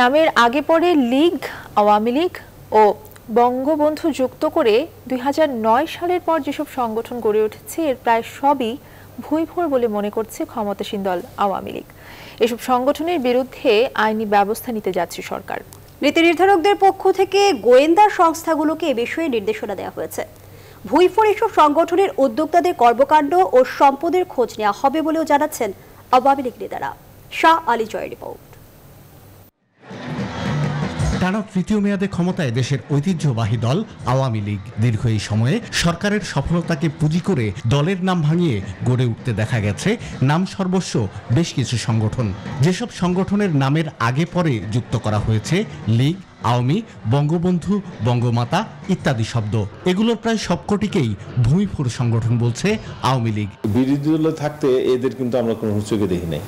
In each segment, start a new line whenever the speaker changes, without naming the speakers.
নামের আগে পরে লীগ আওয়ামী লীগ ও বঙ্গবন্ধু যুক্ত করে দুই সালের পর যেসব সংগঠন গড়ে উঠেছে এর প্রায় সবই ভুইভোর বলে মনে করছে ক্ষমতাসীন দল আওয়ামী লীগ এসব সংগঠনের বিরুদ্ধে আইনি ব্যবস্থা নিতে
যাচ্ছে সরকার নীতি নির্ধারকদের পক্ষ থেকে গোয়েন্দা সংস্থাগুলোকে এ বিষয়ে নির্দেশনা দেওয়া হয়েছে ভুইফোর এসব সংগঠনের উদ্যোক্তাদের কর্মকাণ্ড ও সম্পদের খোঁজ নেওয়া হবে বলেও জানাচ্ছেন আওয়ামী লীগ নেতারা শাহ আলী জয় রিপোর্ট টানা তৃতীয় মেয়াদে ক্ষমতায় দেশের ঐতিহ্যবাহী দল আওয়ামী লীগ দীর্ঘ এই সময়ে সরকারের সফলতাকে পুঁজি করে দলের নাম ভাঙিয়ে গড়ে উঠতে দেখা গেছে নাম সর্বস্ব বেশ কিছু সংগঠন যেসব সংগঠনের নামের আগে পরে যুক্ত করা হয়েছে লীগ আওয়ামী বঙ্গবন্ধু বঙ্গমাতা ইত্যাদি শব্দ এগুলোর প্রায় সবকটিকেই ভূমিফুর সংগঠন বলছে আওয়ামী লীগ বিরোধী দলে থাকতে
এদের কিন্তু আমরা কোনো হুঁচকে দেখি নাই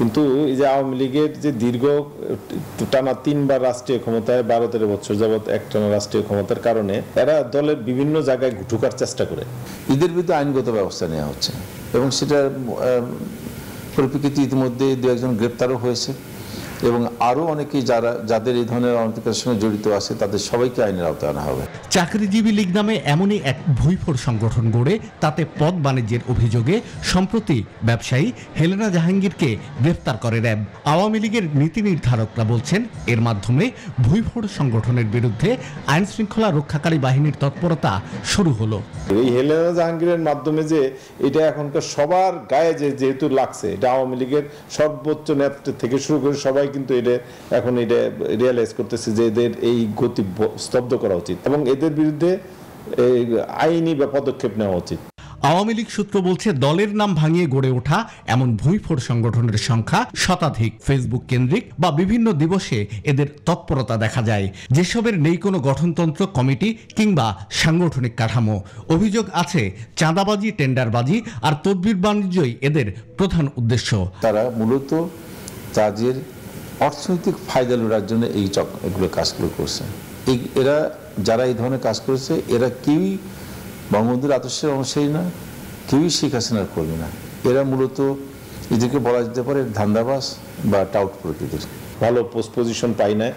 কিন্তু এই যে আওয়ামী লীগের যে দীর্ঘ টানা তিনবার রাষ্ট্রীয় ক্ষমতায় বারো তেরো বছর যাবৎ একটানা রাষ্ট্রীয় ক্ষমতার কারণে এরা দলের বিভিন্ন জায়গায় ঢুকার চেষ্টা করে এদের বিরুদ্ধে আইনগত ব্যবস্থা নেওয়া হচ্ছে এবং সেটার পরিপ্রেক্ষিতে ইতিমধ্যে দু একজন গ্রেপ্তারও হয়েছে এবং আরও অনেকে যারা যাদের এই ধরনের অনধিকার সঙ্গে জড়িত আছে তাদের সবাইকে আইনের আওতায় আনা হবে
চাকরিজীবী লীগ নামে এমনই এক ভুইফোর সংগঠন গড়ে তাতে পদ বাণিজ্যের অভিযোগে সম্প্রতি ব্যবসায়ী হেলেনা জাহাঙ্গীরকে গ্রেফতার করে র্যাব আওয়ামী লীগের নীতি নির্ধারকরা বলছেন এর মাধ্যমে ভুইফোর সংগঠনের বিরুদ্ধে আইন শৃঙ্খলা রক্ষাকারী বাহিনীর তৎপরতা শুরু হলো
এই হেলেনা জাহাঙ্গীরের মাধ্যমে যে এটা এখনকার সবার গায়ে যে যেহেতু লাগছে এটা আওয়ামী লীগের সর্বোচ্চ নেতৃত্ব থেকে শুরু করে সবাই কিন্তু এটা এখন এটা রিয়ালাইজ করতেছে যে এদের এই গতি স্তব্ধ করা উচিত এবং এদের বিরুদ্ধে আইনি বা পদক্ষেপ নেওয়া উচিত
আওয়ামী লীগ সূত্র বলছে দলের নাম ভাঙিয়ে গড়ে ওঠা এমন ভূঁইফোর সংগঠনের সংখ্যা শতাধিক ফেসবুক কেন্দ্রিক বা বিভিন্ন দিবসে এদের তৎপরতা দেখা যায় যেসবের নেই কোনো গঠনতন্ত্র কমিটি কিংবা সাংগঠনিক কাঠামো অভিযোগ আছে চাঁদাবাজি টেন্ডারবাজি আর তদবির বাণিজ্যই এদের প্রধান উদ্দেশ্য
তারা মূলত কাজের অর্থনৈতিক ফায়দা লোড়ার জন্য এই চক এগুলো কাজগুলো করছে এই এরা যারা এই ধরনের কাজ করেছে এরা কেউই বঙ্গবন্ধুর আদর্শের অনুসারী না কেউই শেখ হাসিনার কর্মী না এরা মূলত এদেরকে বলা যেতে পারে ধান্দাবাস বা টাউট প্রকৃতির ভালো পোস্ট পজিশন পাই না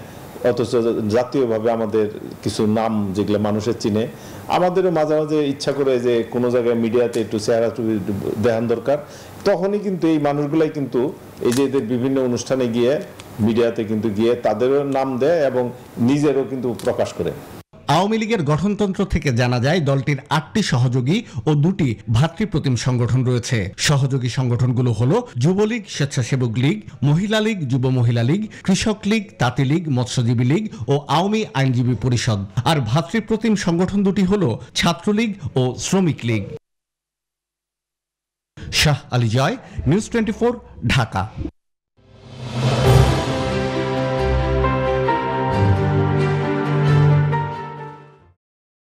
অথচ জাতীয়ভাবে আমাদের কিছু নাম যেগুলো মানুষের চিনে আমাদেরও মাঝে মাঝে ইচ্ছা করে যে কোনো জায়গায় মিডিয়াতে একটু চেহারা টুবি দেখান দরকার তখনই কিন্তু এই মানুষগুলাই কিন্তু এই যে এদের বিভিন্ন অনুষ্ঠানে গিয়ে মিডিয়াতে কিন্তু গিয়ে তাদেরও নাম দেয় এবং নিজেরও কিন্তু প্রকাশ করে
আওয়ামী লীগের গঠনতন্ত্র থেকে জানা যায় দলটির আটটি সহযোগী ও দুটি ভাতৃপ্রতিম সংগঠন রয়েছে সহযোগী সংগঠনগুলো হল যুবলীগ স্বেচ্ছাসেবক লীগ মহিলা লীগ যুব মহিলা লীগ কৃষক লীগ তাঁতি লীগ মৎস্যজীবী লীগ ও আওয়ামী আইনজীবী পরিষদ আর ভাতৃপ্রতিম সংগঠন দুটি হল ছাত্রলীগ ও শ্রমিক league Shah Ali Joy news twenty Dhaka